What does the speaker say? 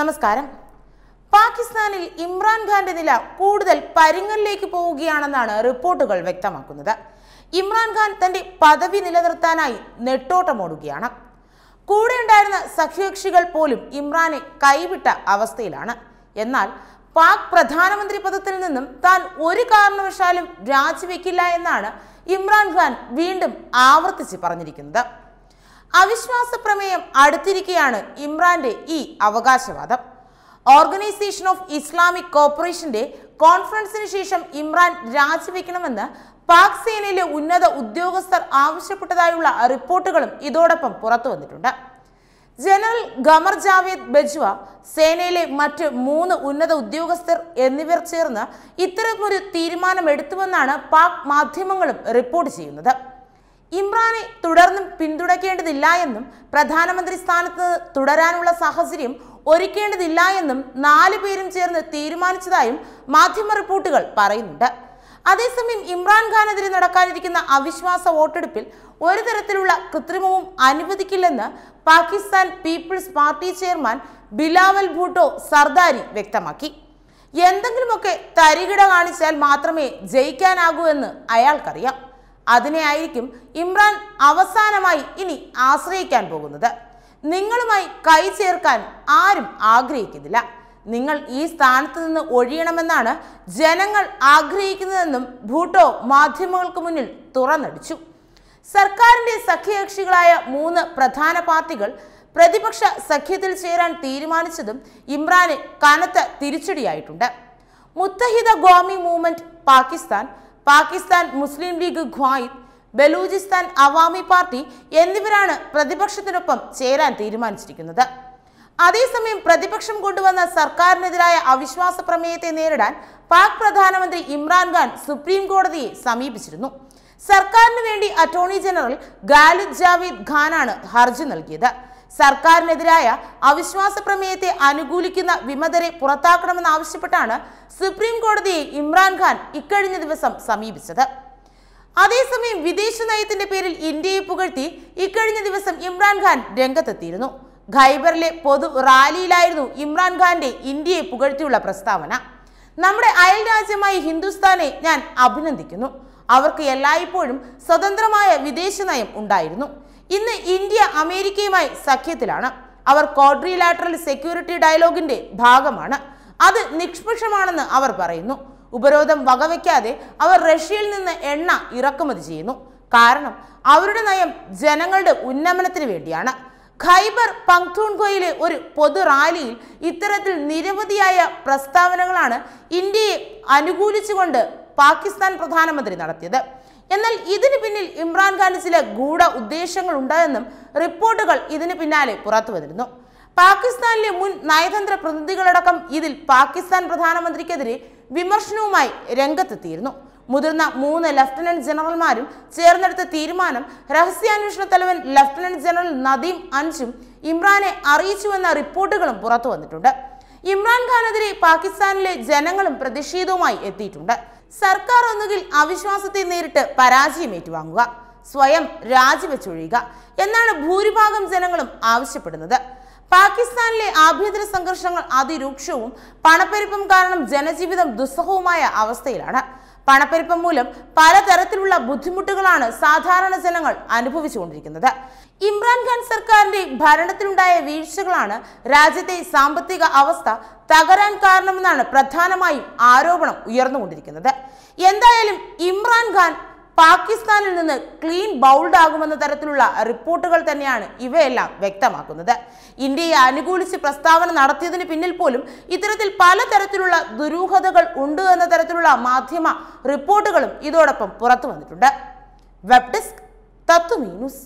നമസ്കാരം പാകിസ്ഥാനിൽ ഇമ്രാൻഖാന്റെ നില കൂടുതൽ പരുങ്ങലിലേക്ക് പോവുകയാണെന്നാണ് റിപ്പോർട്ടുകൾ വ്യക്തമാക്കുന്നത് ഇമ്രാൻഖാൻ തന്റെ പദവി നിലനിർത്താനായി നെട്ടോട്ടമോടുകയാണ് കൂടെ ഉണ്ടായിരുന്ന സഖ്യകക്ഷികൾ പോലും ഇമ്രാനെ കൈവിട്ട അവസ്ഥയിലാണ് എന്നാൽ പാക് പ്രധാനമന്ത്രി പദത്തിൽ നിന്നും താൻ ഒരു കാരണവശാലും രാജിവെക്കില്ല എന്നാണ് ഇമ്രാൻഖാൻ വീണ്ടും ആവർത്തിച്ച് പറഞ്ഞിരിക്കുന്നത് അവിശ്വാസ പ്രമേയം അടുത്തിരിക്കുകയാണ് ഇമ്രാന്റെ ഈ അവകാശവാദം ഓർഗനൈസേഷൻ ഓഫ് ഇസ്ലാമിക് കോർപ്പറേഷന്റെ കോൺഫറൻസിന് ശേഷം ഇമ്രാൻ രാജിവെക്കണമെന്ന് പാക് സേനയിലെ ഉന്നത ഉദ്യോഗസ്ഥർ ആവശ്യപ്പെട്ടതായുള്ള റിപ്പോർട്ടുകളും ഇതോടൊപ്പം പുറത്തു വന്നിട്ടുണ്ട് ജനറൽ ഖമർ ജാവേദ് ബജ്വ സേനയിലെ മറ്റ് മൂന്ന് ഉന്നത ഉദ്യോഗസ്ഥർ എന്നിവർ ചേർന്ന് ഇത്തരമൊരു തീരുമാനമെടുത്തുവെന്നാണ് പാക് മാധ്യമങ്ങളും റിപ്പോർട്ട് ചെയ്യുന്നത് ഇമ്രാനെ തുടർന്നും പിന്തുണയ്ക്കേണ്ടതില്ല എന്നും പ്രധാനമന്ത്രി സ്ഥാനത്ത് തുടരാനുള്ള സാഹചര്യം ഒരുക്കേണ്ടതില്ല എന്നും നാലു പേരും ചേർന്ന് തീരുമാനിച്ചതായും മാധ്യമ റിപ്പോർട്ടുകൾ പറയുന്നുണ്ട് അതേസമയം ഇമ്രാൻഖാനെതിരെ നടക്കാനിരിക്കുന്ന അവിശ്വാസ വോട്ടെടുപ്പിൽ ഒരു തരത്തിലുള്ള കൃത്രിമവും അനുവദിക്കില്ലെന്ന് Pakistan people's party chairman Bilawal Bhutto Zardari വ്യക്തമാക്കി എന്തെങ്കിലുമൊക്കെ തരികിട കാണിച്ചാൽ മാത്രമേ ജയിക്കാനാകൂ എന്ന് അയാൾക്കറിയാം അതിനെയായിരിക്കും ഇമ്രാൻ അവസാനമായി ഇനി ആശ്രയിക്കാൻ പോകുന്നത് നിങ്ങളുമായി കൈ ചേർക്കാൻ ആരും ആഗ്രഹിക്കുന്നില്ല നിങ്ങൾ ഈ സ്ഥാനത്ത് നിന്ന് ഒഴിയണമെന്നാണ് ജനങ്ങൾ ആഗ്രഹിക്കുന്നതെന്നും ഭൂട്ടോ മാധ്യമങ്ങൾക്ക് മുന്നിൽ തുറന്നടിച്ചു സർക്കാരിന്റെ സഖ്യകക്ഷികളായ മൂന്ന് പ്രധാന പാർട്ടികൾ പ്രതിപക്ഷ സഖ്യത്തിൽ ചേരാൻ തീരുമാനിച്ചതും ഇമ്രാന് കനത്ത തിരിച്ചടിയായിട്ടുണ്ട് Muttahida Qaumi movement Pakistan Pakistan Muslim league Quaid Balochistan Awami party എന്നിവരാണ് പ്രതിപക്ഷത്തിനൊപ്പം ചേരാൻ തീരുമാനിച്ചിരിക്കുന്നത് അതേസമയം പ്രതിപക്ഷം കൊണ്ടുവന്ന സർക്കാരിനെതിരായ അവിശ്വാസ പ്രമേയത്തെ നേരിടാൻ പാക് പ്രധാനമന്ത്രി ഇമ്രാൻഖാൻ സുപ്രീം കോടതിയെ സമീപിച്ചിരുന്നു സർക്കാരിന് വേണ്ടി അറ്റോർണി ജനറൽ ഗാലിദ് ജാവേദ് ഖാനാണ് ഹർജി നൽകിയത് സർക്കാരിനെതിരായ അവിശ്വാസ പ്രമേയത്തെ അനുകൂലിക്കുന്ന വിമതരെ പുറത്താക്കണമെന്നാവശ്യപ്പെട്ടാണ് സുപ്രീം കോടതിയെ ഇമ്രാൻഖാൻ ഇക്കഴിഞ്ഞ ദിവസം സമീപിച്ചത് അതേസമയം വിദേശ നയത്തിന്റെ പേരിൽ ഇന്ത്യയെ പുകഴ്ത്തി ഇക്കഴിഞ്ഞ ദിവസം ഇമ്രാൻഖാൻ രംഗത്തെത്തിയിരുന്നു ഖൈബറിലെ പൊതു റാലിയിലായിരുന്നു ഇമ്രാൻഖാന്റെ ഇന്ത്യയെ പുകഴ്ത്തിയുള്ള പ്രസ്താവന നമ്മുടെ അയൽ രാജ്യമായ ഹിന്ദുസ്ഥാനെ ഞാൻ അഭിനന്ദിക്കുന്നു അവർക്ക് എല്ലായ്പ്പോഴും സ്വതന്ത്രമായ വിദേശ നയം ഉണ്ടായിരുന്നു ഇന്ന് ഇന്ത്യ അമേരിക്കയുമായി സഖ്യത്തിലാണ് അവർ ക്വാഡ്രിലാറ്ററൽ സെക്യൂരിറ്റി ഡയലോഗിന്റെ ഭാഗമാണ് അത് നിഷ്പക്ഷമാണെന്ന് അവർ പറയുന്നു ഉപരോധം വകവയ്ക്കാതെ അവർ റഷ്യയിൽ നിന്ന് എണ്ണ ഇറക്കുമതി ചെയ്യുന്നു കാരണം അവരുടെ നയം ജനങ്ങളുടെ ഉന്നമനത്തിന് വേണ്ടിയാണ് ഖൈബർ പങ്തൂൺഗോയിലെ ഒരു പൊതു റാലിയിൽ ഇത്തരത്തിൽ നിരവധിയായ പ്രസ്താവനകളാണ് ഇന്ത്യയെ അനുകൂലിച്ചുകൊണ്ട് പാകിസ്ഥാൻ പ്രധാനമന്ത്രി നടത്തിയത് എന്നാൽ ഇതിന് പിന്നിൽ ഇമ്രാൻഖാന് ചില ഗൂഢ ഉദ്ദേശങ്ങൾ ഉണ്ടെന്നും റിപ്പോർട്ടുകൾ ഇതിന് പിന്നാലെ പുറത്തു വന്നിരുന്നു പാകിസ്ഥാനിലെ മുൻ നയതന്ത്ര പ്രതിനിധികളടക്കം ഇതിൽ പാകിസ്ഥാൻ പ്രധാനമന്ത്രിക്കെതിരെ വിമർശനവുമായി രംഗത്തെത്തിയിരുന്നു മുതിർന്ന മൂന്ന് ലഫ്റ്റനന്റ് ജനറൽമാരും ചേർന്നെടുത്ത തീരുമാനം രഹസ്യാന്വേഷണ തലവൻ ലഫ്റ്റനന്റ് ജനറൽ നദീം അൻസും ഇമ്രാനെ അറിയിച്ചുവെന്ന റിപ്പോർട്ടുകളും പുറത്തു വന്നിട്ടുണ്ട് ഇമ്രാൻഖാനെതിരെ പാകിസ്ഥാനിലെ ജനങ്ങളും പ്രതിഷേധവുമായി എത്തിയിട്ടുണ്ട് സർക്കാർ ഒന്നുകിൽ അവിശ്വാസത്തെ നേരിട്ട് പരാജയം ഏറ്റുവാങ്ങുക സ്വയം രാജിവെച്ചൊഴിയുക എന്നാണ് ഭൂരിഭാഗം ജനങ്ങളും ആവശ്യപ്പെടുന്നത് പാകിസ്ഥാനിലെ ആഭ്യന്തര സംഘർഷങ്ങൾ അതിരൂക്ഷവും പണപ്പെരുപ്പം കാരണം ജനജീവിതം ദുസ്സഹവുമായ അവസ്ഥയിലാണ് പണപ്പെരുപ്പം മൂലം പലതരത്തിലുള്ള ബുദ്ധിമുട്ടുകളാണ് സാധാരണ ജനങ്ങൾ അനുഭവിച്ചുകൊണ്ടിരിക്കുന്നത് ഇമ്രാൻഖാൻ സർക്കാർ ഭരണത്തിലുണ്ടായ വീഴ്ചകളാണ് രാജ്യത്തെ സാമ്പത്തിക അവസ്ഥ തകരാൻ കാരണമെന്നാണ് പ്രധാനമായും ആരോപണം ഉയർന്നുകൊണ്ടിരിക്കുന്നത് എന്തായാലും ഇമ്രാൻഖാൻ പാകിസ്ഥാനിൽ നിന്ന് ക്ലീൻ ബൗൾഡ് ആകുമെന്ന തരത്തിലുള്ള റിപ്പോർട്ടുകൾ തന്നെയാണ് ഇവയെല്ലാം വ്യക്തമാക്കുന്നത് ഇന്ത്യയെ അനുകൂലിച്ച് പ്രസ്താവന നടത്തിയതിന് പിന്നിൽ പോലും ഇത്തരത്തിൽ പലതരത്തിലുള്ള ദുരൂഹതകൾ ഉണ്ട് എന്ന തരത്തിലുള്ള മാധ്യമ റിപ്പോർട്ടുകളും ഇതോടൊപ്പം പുറത്തു വന്നിട്ടുണ്ട് വെബ് ഡെസ്ക് തത്വമീ ന്യൂസ്